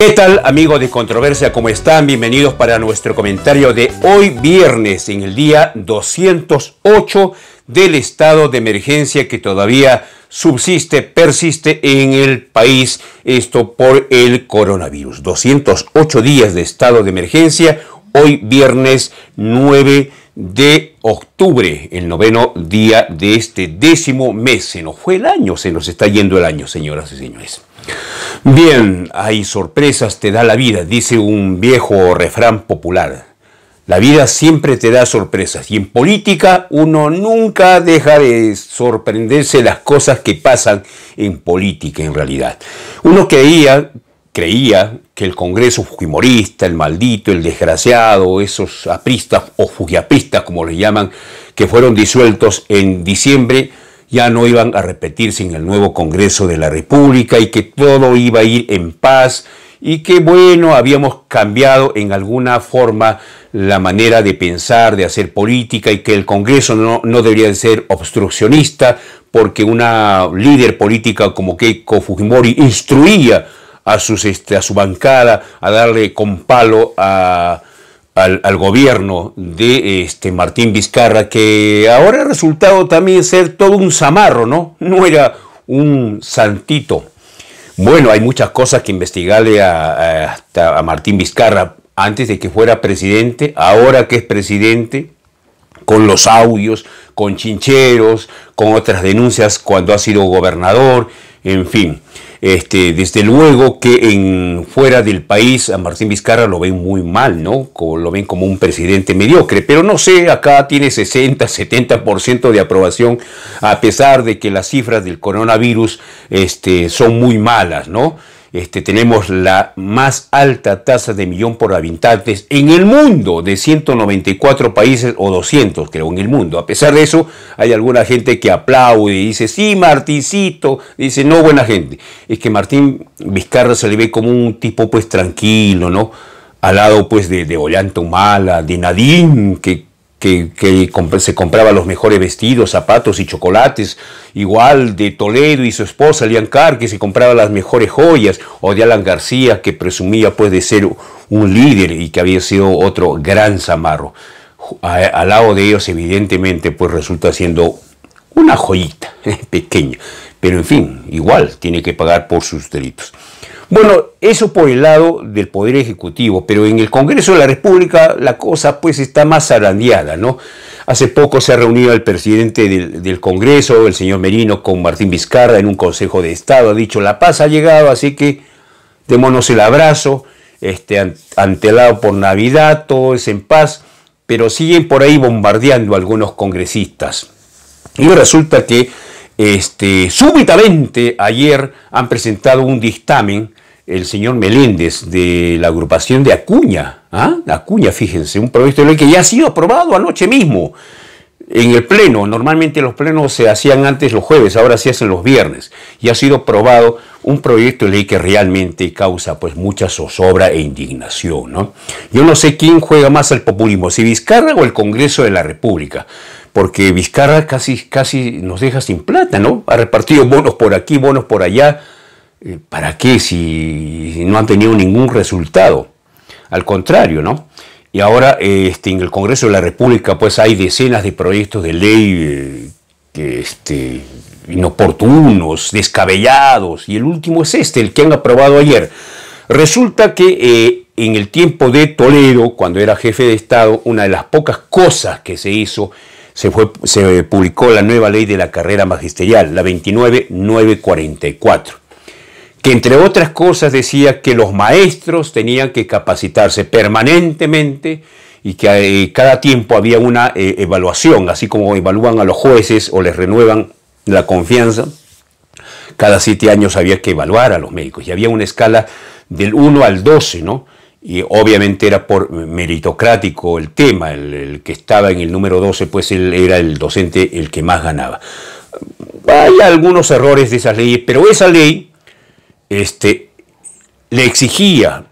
¿Qué tal amigos de Controversia? ¿Cómo están? Bienvenidos para nuestro comentario de hoy viernes en el día 208 del estado de emergencia que todavía subsiste, persiste en el país, esto por el coronavirus. 208 días de estado de emergencia, hoy viernes 9 de octubre, el noveno día de este décimo mes. Se nos fue el año, se nos está yendo el año, señoras y señores. Bien, hay sorpresas te da la vida, dice un viejo refrán popular. La vida siempre te da sorpresas y en política uno nunca deja de sorprenderse las cosas que pasan en política en realidad. Uno creía, creía que el Congreso Fujimorista, el maldito, el desgraciado, esos apristas o fujiapristas como les llaman, que fueron disueltos en diciembre ya no iban a repetirse en el nuevo Congreso de la República y que todo iba a ir en paz y que bueno, habíamos cambiado en alguna forma la manera de pensar, de hacer política y que el Congreso no, no debería ser obstruccionista porque una líder política como Keiko Fujimori instruía a, sus, este, a su bancada a darle con palo a, al, gobierno de este Martín Vizcarra, que ahora ha resultado también ser todo un zamarro, ¿no? No era un santito. Bueno, hay muchas cosas que investigarle a, a Martín Vizcarra antes de que fuera presidente, ahora que es presidente, con los audios, con chincheros, con otras denuncias cuando ha sido gobernador en fin, este, desde luego que en fuera del país a Martín Vizcarra lo ven muy mal, ¿no? Como, lo ven como un presidente mediocre, pero no sé, acá tiene 60, 70% de aprobación, a pesar de que las cifras del coronavirus este, son muy malas, ¿no? Este, tenemos la más alta tasa de millón por habitantes en el mundo, de 194 países o 200, creo, en el mundo. A pesar de eso, hay alguna gente que aplaude y dice, sí, Martincito, dice, no, buena gente. Es que Martín Vizcarra se le ve como un tipo pues tranquilo, ¿no? Al lado pues de, de Ollanta Humala, de Nadine, que que, se compraba los mejores vestidos, zapatos y chocolates, igual de Toledo y su esposa Carr, que se compraba las mejores joyas, o de Alan García, que presumía pues de ser un líder y que había sido otro gran zamarro. al lado de ellos, evidentemente, pues resulta siendo una joyita pequeña, pero en fin, igual tiene que pagar por sus delitos. Bueno, eso por el lado del Poder Ejecutivo, pero en el Congreso de la República la cosa pues está más zarandeada, ¿no? Hace poco se ha reunido el presidente del, Congreso, el señor Merino, con Martín Vizcarra en un Consejo de Estado, ha dicho, la paz ha llegado, así que démonos el abrazo, este, antelado por Navidad, todo es en paz, pero siguen por ahí bombardeando algunos congresistas. Y resulta que este, súbitamente ayer han presentado un dictamen el señor Meléndez de la agrupación de Acuña. ¿ah? Acuña, fíjense, un proyecto de ley que ya ha sido aprobado anoche mismo en el pleno. Normalmente los plenos se hacían antes los jueves, ahora se hacen los viernes. Y ha sido aprobado un proyecto de ley que realmente causa pues mucha zozobra e indignación. ¿no? Yo no sé quién juega más al populismo, si Vizcarra o el Congreso de la República. Porque Vizcarra casi, casi nos deja sin plata, ¿no? Ha repartido bonos por aquí, bonos por allá eh, ¿para qué si no han tenido ningún resultado? Al contrario, ¿no? Y ahora este, en el Congreso de la República pues hay decenas de proyectos de ley eh, este, inoportunos, descabellados, y el último es este, el que han aprobado ayer. Resulta que eh, en el tiempo de Toledo, cuando era jefe de Estado, una de las pocas cosas que se hizo, se, fue, se publicó la nueva ley de la carrera magisterial, la 29944 que entre otras cosas decía que los maestros tenían que capacitarse permanentemente y que eh, cada tiempo había una eh, evaluación, así como evalúan a los jueces o les renuevan la confianza, cada siete años había que evaluar a los médicos y había una escala del 1 al 12, ¿no? Y obviamente era por meritocrático el tema, el, el que estaba en el número 12, pues él era el docente el que más ganaba. Hay algunos errores de esas leyes, pero esa ley este, le exigía,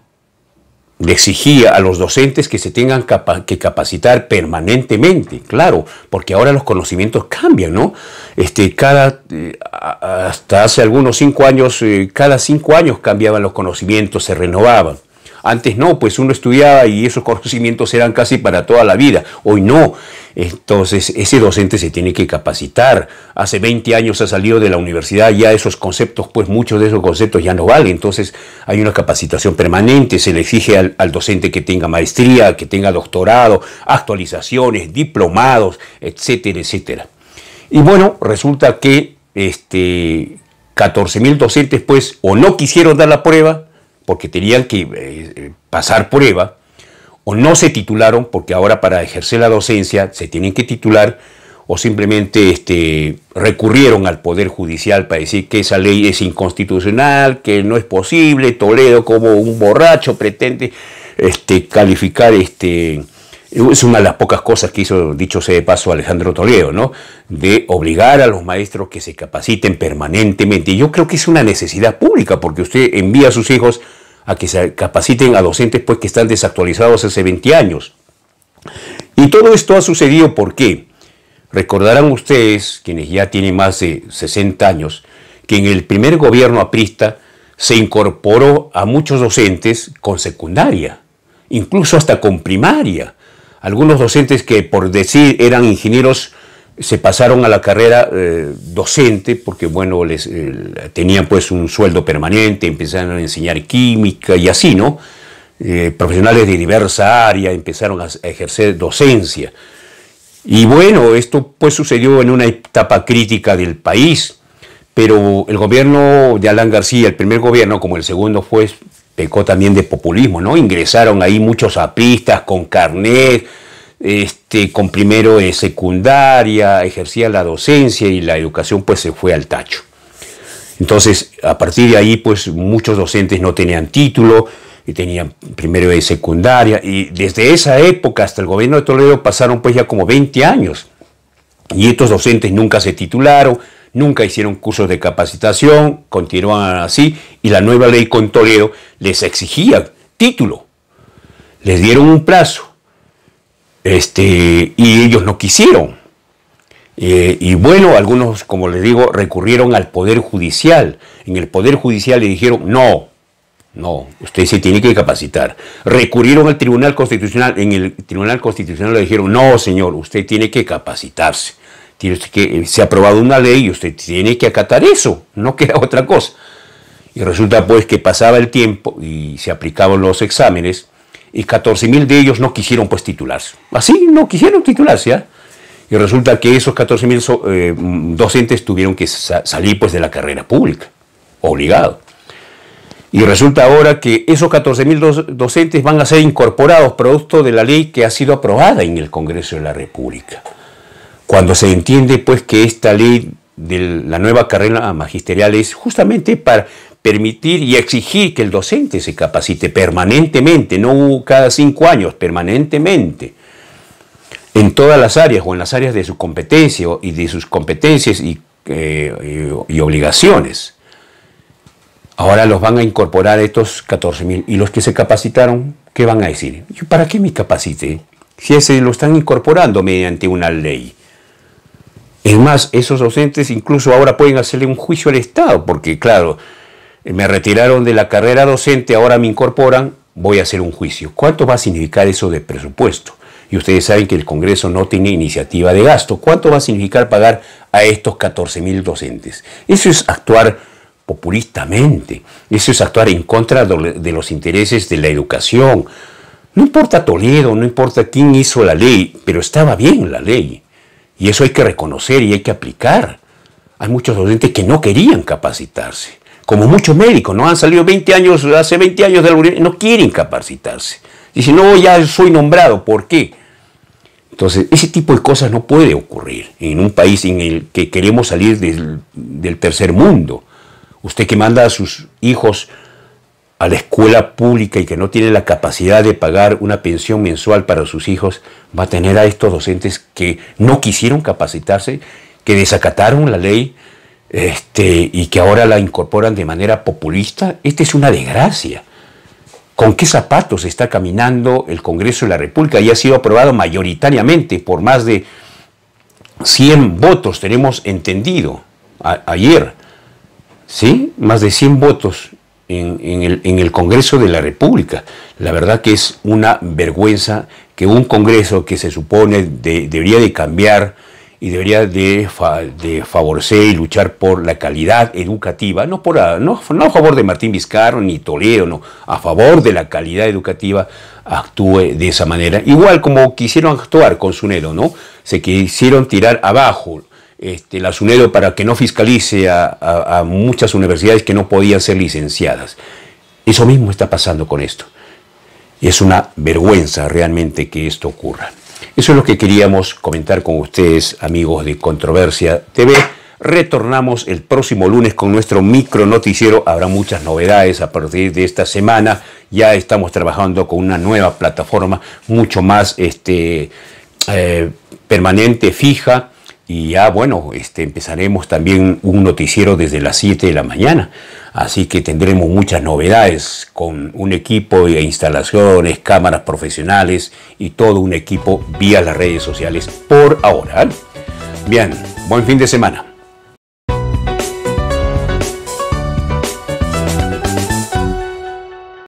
le exigía a los docentes que se tengan que capacitar permanentemente, claro, porque ahora los conocimientos cambian, ¿no? Este, cada, eh, hasta hace algunos cinco años, eh, cada cinco años cambiaban los conocimientos, se renovaban. Antes no, pues uno estudiaba y esos conocimientos eran casi para toda la vida. Hoy no. Entonces, ese docente se tiene que capacitar. Hace 20 años ha salido de la universidad, ya esos conceptos, pues muchos de esos conceptos ya no valen. Entonces, hay una capacitación permanente, se le exige al, docente que tenga maestría, que tenga doctorado, actualizaciones, diplomados, etcétera, etcétera. Y bueno, resulta que este, 14.000 docentes, pues, o no quisieron dar la prueba, porque tenían que eh, eh, pasar prueba, o no se titularon porque ahora para ejercer la docencia se tienen que titular, o simplemente este, recurrieron al Poder Judicial para decir que esa ley es inconstitucional, que no es posible, Toledo como un borracho pretende este, calificar este, es una de las pocas cosas que hizo, dicho sea de paso, Alejandro Toledo, ¿no? De obligar a los maestros que se capaciten permanentemente. Yo creo que es una necesidad pública, porque usted envía a sus hijos a que se capaciten a docentes pues, que están desactualizados hace 20 años. Y todo esto ha sucedido porque, recordarán ustedes, quienes ya tienen más de 60 años, que en el primer gobierno aprista se incorporó a muchos docentes con secundaria, incluso hasta con primaria algunos docentes que por decir eran ingenieros se pasaron a la carrera eh, docente porque bueno les eh, tenían pues un sueldo permanente empezaron a enseñar química y así no eh, profesionales de diversa área empezaron a, ejercer docencia y bueno esto pues sucedió en una etapa crítica del país pero el gobierno de Alan García el primer gobierno como el segundo fue pues, pecó también de populismo, ¿no? Ingresaron ahí muchos apistas con carnet, este, con primero de eh, secundaria, ejercía la docencia y la educación pues se fue al tacho. Entonces, a partir de ahí, pues muchos docentes no tenían título, y tenían primero de eh, secundaria, y desde esa época hasta el gobierno de Toledo pasaron pues ya como 20 años, y estos docentes nunca se titularon, nunca hicieron cursos de capacitación, continuaban así, y la nueva ley con Toledo les exigía título. Les dieron un plazo, este, y ellos no quisieron. Eh, y bueno, algunos, como les digo, recurrieron al Poder Judicial. En el Poder Judicial le dijeron, no, no, usted se tiene que capacitar. Recurrieron al Tribunal Constitucional. En el Tribunal Constitucional le dijeron, no, señor, usted tiene que capacitarse que, eh, se ha aprobado una ley y usted tiene que acatar eso, no queda otra cosa. Y resulta pues que pasaba el tiempo y se aplicaban los exámenes y 14.000 de ellos no quisieron pues titularse. Así, no quisieron titularse. ¿ah? Y resulta que esos 14.000 eh, docentes tuvieron que salir pues de la carrera pública, obligado. Y resulta ahora que esos 14.000 docentes van a ser incorporados producto de la ley que ha sido aprobada en el Congreso de la República. Cuando se entiende pues que esta ley de la nueva carrera magisterial es justamente para permitir y exigir que el docente se capacite permanentemente, no cada cinco años, permanentemente, en todas las áreas o en las áreas de su competencia y de sus competencias eh, y, obligaciones. Ahora los van a incorporar estos 14.000 y los que se capacitaron, ¿qué van a decir? ¿Para qué me capacite? Si ese lo están incorporando mediante una ley. Es más, esos docentes incluso ahora pueden hacerle un juicio al Estado, porque claro, me retiraron de la carrera docente, ahora me incorporan, voy a hacer un juicio. ¿Cuánto va a significar eso de presupuesto? Y ustedes saben que el Congreso no tiene iniciativa de gasto. ¿Cuánto va a significar pagar a estos 14.000 docentes? Eso es actuar populistamente, eso es actuar en contra de los intereses de la educación. No importa Toledo, no importa quién hizo la ley, pero estaba bien la ley. Y eso hay que reconocer y hay que aplicar. Hay muchos docentes que no querían capacitarse, como muchos médicos, no han salido 20 años, hace 20 años de la universidad, no quieren capacitarse. Dicen, no, ya soy nombrado, ¿por qué? Entonces, ese tipo de cosas no puede ocurrir en un país en el que queremos salir del, del tercer mundo. Usted que manda a sus hijos a la escuela pública y que no tiene la capacidad de pagar una pensión mensual para sus hijos, va a tener a estos docentes que no quisieron capacitarse, que desacataron la ley este, y que ahora la incorporan de manera populista. Esta es una desgracia. ¿Con qué zapatos está caminando el Congreso de la República? Y ha sido aprobado mayoritariamente por más de 100 votos, tenemos entendido ayer, ¿sí? Más de 100 votos en, el, en el Congreso de la República. La verdad que es una vergüenza que un Congreso que se supone debería de cambiar y debería de, favorecer y luchar por la calidad educativa, no, por, ah, no, a favor de Martín Vizcarro ni Toledo, no, a favor de la calidad educativa, actúe de esa manera. Igual como quisieron actuar con Sunedo, ¿no? Se quisieron tirar abajo este, la Sunedo para que no fiscalice a muchas universidades que no podían ser licenciadas. Eso mismo está pasando con esto. Es una vergüenza realmente que esto ocurra. Eso es lo que queríamos comentar con ustedes, amigos de Controversia TV. Retornamos el próximo lunes con nuestro micro noticiero. Habrá muchas novedades a partir de esta semana. Ya estamos trabajando con una nueva plataforma mucho más este, eh, permanente, fija y ya, bueno, este, empezaremos también un noticiero desde las 7 de la mañana. Así que tendremos muchas novedades con un equipo de instalaciones, cámaras profesionales y todo un equipo vía las redes sociales por ahora. Bien, buen fin de semana.